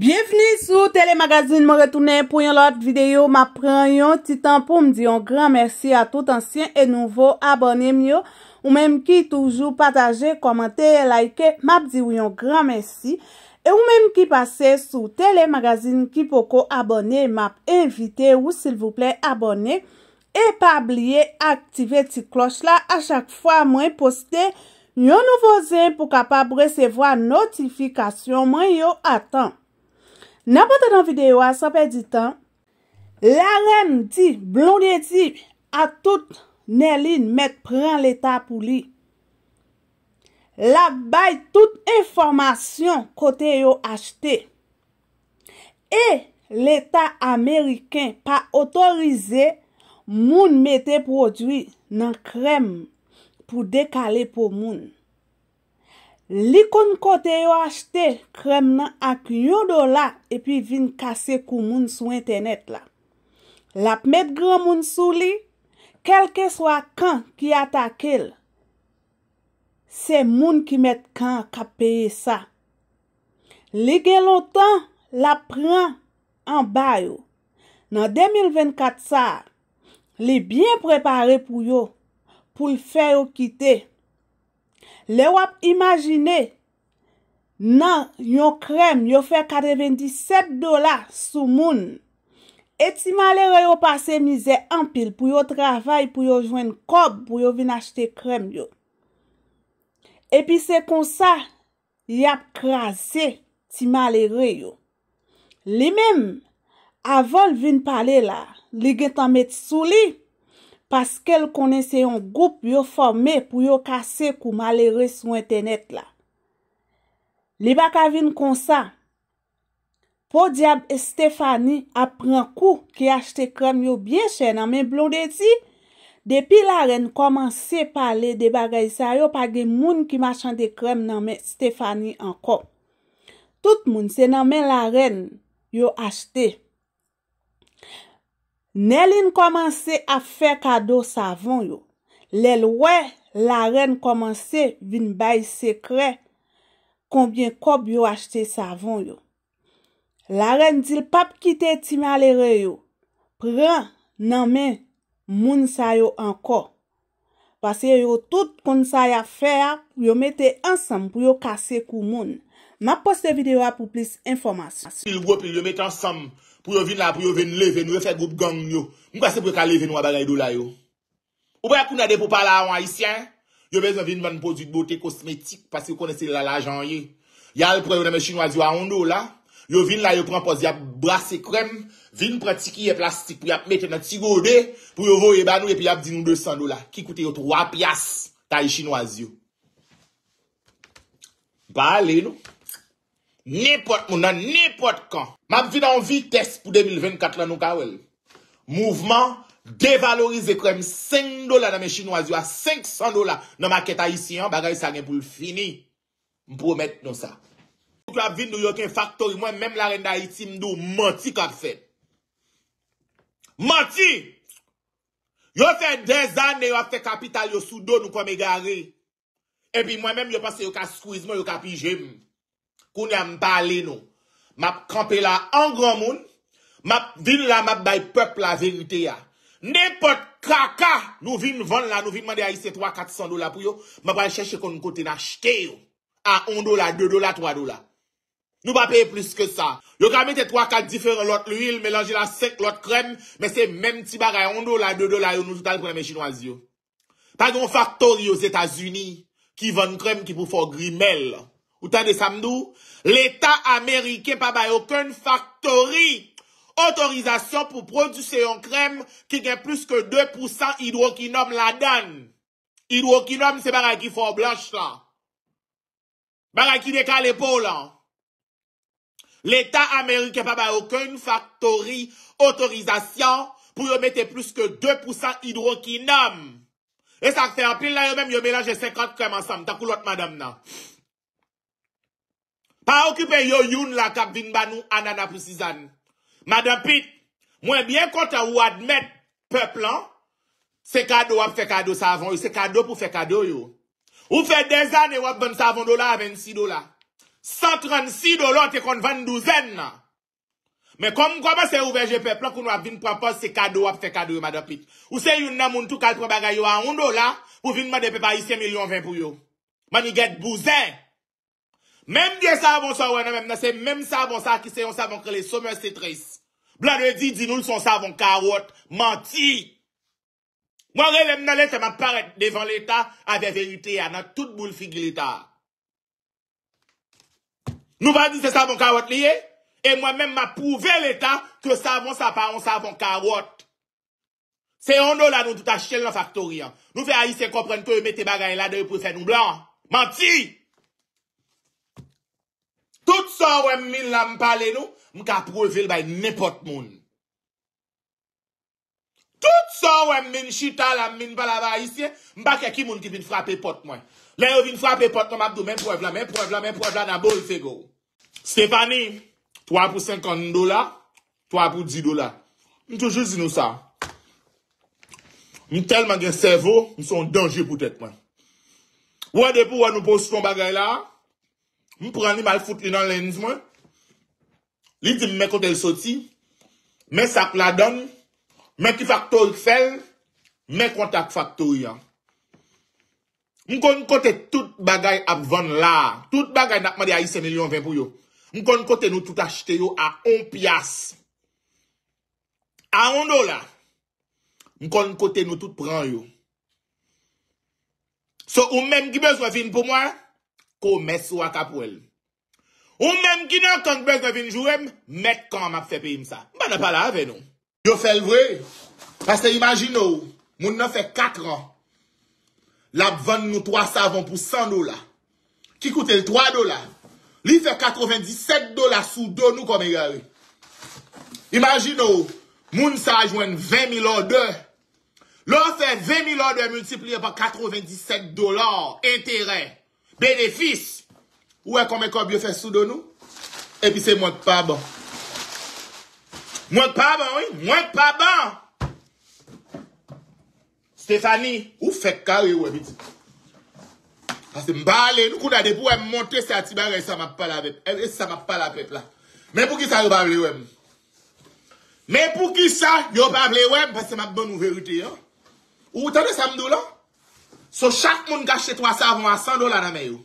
Bienveni sou telemagazine, mwen retounen pou yon lot videyo, mwen pren yon titan pou mdi yon gran mersi a tout ansyen e nouvo abonem yo, ou menm ki toujou pataje, komente, like, mwen di yon gran mersi, e ou menm ki pase sou telemagazine ki poko abonem ap invite ou sil vouple abonem, e pa bliye aktive ti kloch la, a chak fwa mwen poste yon nouvo zin pou kapab resevo a notifikasyon mwen yo atan. Na pote dan videyo a sape di tan, la rem di, blonye di, a tout nelin met pren l'Etat pou li. La bay tout informasyon kote yo achete. E l'Etat Ameriken pa otorize moun mette prodwi nan krem pou dekale pou moun. Li kon kote yo achte krem nan ak yon do la epi vin kase kou moun sou internet la. Lap met gran moun sou li, kelke swa kan ki atakel, se moun ki met kan ka peye sa. Li gen loutan, lap pran an bayo. Nan 2024 sa, li bien prepare pou yo pou l fè yo kitey. Le wap imajine nan yon krem yo fe 97 dola sou moun E ti malere yo pase mize ampil pou yo travay pou yo jwen kob pou yo vin achte krem yo E pi se konsa, yap krasi ti malere yo Li mim, avon vin pale la, li gen tamet sou li paske l konen se yon goup yo forme pou yo kase kou malere sou internet la. Li bak avin konsa, po diab Estefany apren kou ki achte krem yo bien chen nan men blon de ti, depi la ren koman se pale deba gayisa yo, page moun ki machante krem nan men Estefany an kom. Tout moun se nan men la ren yo achte, Nè lin komanse a fè kado savon yo, lèl wè la ren komanse vin bay sekre, konbyen kob yo achte savon yo. La ren dil pap kite timalere yo, pran nan men moun sa yo anko. Pase yo tout kon sa yo fè a, yo mette ansam pou yo kase kou moun. Ma poste videyo a pou plis informasyon. Pil wop, yo mette ansam. Pou yo vin la pou yo vin leve nou e fe group gang yo. Mwen kase pou yo kal leve nou a bagay do la yo. Ou pou yo akounade pou pala anwa isyan. Yo bezan vin van pou zut bote kosmetik. Pase yo konese lalajan ye. Yal pou yo namen chinois yo a ondo la. Yo vin la yo pran pou zi ap brase krem. Vin pran tiki ye plastik pou yap meten nan tigo de. Pou yo vo e banou e pi ap zinou 200 do la. Ki kute yo 3 pias tay chinois yo. Ba ale nou. Nipot moun an, nipot kan. M ap vin an vites pou 2024 lan nou ka wel. Mouvment, devalorize krem 5 dola nan men chinois yo a 500 dola. Nan maketa yisi an, bagay sa gen pou l fini. M pou omet nou sa. M ap vin nou yo ken faktori, mwen menm la renda yisi mdou, manti kap fet. Manti! Yo fe dezane yo ap fe kapital yo su do nou kwa me gare. E pi mwen menm yo pase yo ka squeeze mwen yo ka pijem. Koun ya mpa ale nou. Map kampe la an gran moun. Map vin la map bay pep la verite ya. Ne pot kaka nou vin van la. Nou vin mande a yise 3-400 dola pou yo. Map wale chèche kon kote na chke yo. A 1 dola, 2 dola, 3 dola. Nou pa pe plus ke sa. Yo ka mette 3-4 diferent lot l'huil. Melanje la sek lot krem. Men se menm ti bag a 1 dola, 2 dola. Yo nou toutal pou nan men chinois yo. Ta yon faktor yo Zeta Zuni. Ki ven krem ki pou fò grimel. ou tan de samdou, l'Etat Amerike pa bay oken faktori otorizasyon pou produse yon krem ki gen plus ke 2% hidrokinom la dan. Hidrokinom se baray ki fon blanche la. Baray ki dekal le pou la. L'Etat Amerike pa bay oken faktori otorizasyon pou yo mette plus ke 2% hidrokinom. E sa kse apil la yo men, yo menlaje 50 krem ansam, takou lot madam nan. Pa okipe yon yon la kap vin ban nou anana pou si zan. Mada pit, mwen bien konta ou admet peplan, se kado wap fe kado savon yon, se kado pou fe kado yon. Ou fe dezane wap bon savon do la avensi do la. 136 do la te kon van douzen na. Men kom kwa mase ou veje peplan koun wap vin propos se kado wap fe kado yon mada pit. Ou se yon nan moun tou kalp wap bagay yo an 1 do la, ou vin made pepa yon 100 milyon 20 pou yon. Man yon get bouzen. Mèm diè sa avon sa wè nan mèm nan se mèm sa avon sa ki se yon sa avon kre lè sou mèm se tres. Blan wè di, di nou lè son sa avon karot. Manti! Mwen re lèm nan lè se mèm paret devan l'Etat avè verite ya nan tout bou l'fig l'Etat. Nou wè di se sa avon karot liye, e mwen mèm mèm pou vè l'Etat ki se sa avon sa pa yon sa avon karot. Se yon nou la nou douta chel nan faktori ya. Nou fè a yi se komprenn kè yon e mè te bagay la de yon pou fè nou blan. Manti! Tout sa wèm min la m palè nou, m ka prou e vil bay ne pot moun. Tout sa wèm min chita la m min balaba isye, m bakè ki moun ki vin frape pot mwen. Lè yo vin frape pot, m ap do men prou e vla men, prou e vla men, prou e vla nan bol fe gò. Stéphanie, 3 pou 50 dola, 3 pou 10 dola. M toujou zinou sa. M telman gen servo, m son danjè pou tèt mwen. Wè depo wè nou posyon bagay la, Mwen pran li mal foute li nan lens mwen. Li di mwen kote l soti. Mwen sak la don. Mwen ki fakto l fel. Mwen kontak fakto yon. Mwen kon kote tout bagay ap von la. Tout bagay nakman di a yi se milyon ven pou yon. Mwen kon kote nou tout achete yon a on pias. A on do la. Mwen kon kote nou tout pran yon. So ou men ki bezwa vin pou mwen. Kou mè sou akapwèl. Ou mèm ki nou kank bèk de vinjouèm, mèk kan m ap sepe yim sa. M pa nè pala avè nou. Yo fèl vwe, pastè imagino, moun nan fè kakran, la bvan nou 3 savon pou 100 dola, ki koute l 3 dola. Li fè 97 dola sou 2 nou komè gèl. Imagino, moun sa ajwen 20 milon 2. Lò fè 20 milon 2 moun sa ajwen 20 milon 2 moun sa ajwen 20 milon 2 moun sa ajwen 20 milon 2 moun sa ajwen 20 milon 2 moun sa ajwen 20 milon 2 moun sa ajwen 20 milon 2 moun sa Benefis, ou e komek ob yo fe soudo nou, epi se mwak pa ban. Mwak pa ban, oui, mwak pa ban. Stefani, ou fe kare wè biti. Ase mbale, nou kou nade pou wè mwante se atiba rey sa mwak pa la pet, rey sa mwak pa la pet la. Men pou ki sa yo pable wèm? Men pou ki sa yo pable wèm, pas se mwak ban ou verite yo. Ou tande samdo la? Ou tande samdo la? So, chak moun kache 300 avon a 100 dola nan men yo.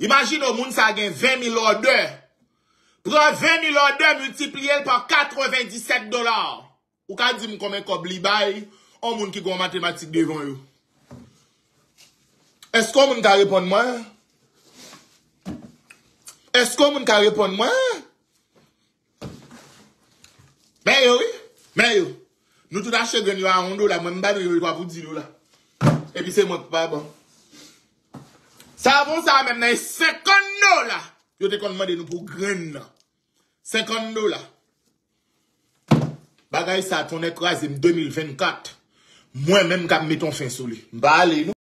Imagin o moun sa gen 20.000 or 2. Pre 20.000 or 2 multipli el pa 97 dola. Ou ka di mou kome kob li bay, o moun ki goun matematik devon yo. Esko moun ka repon mwen? Esko moun ka repon mwen? Men yo, men yo. Nou touta che gen yo a hondo la, mwen mbade yo yo kwa pou di yo la. Epi se mot pa bon. Sa bon sa men men, se kon nou la. Yo te kon mwende nou pou gren nan. Se kon nou la. Bagay sa ton ekwazim 2024. Mwen men mga meton fin sou li. Ba ale nou.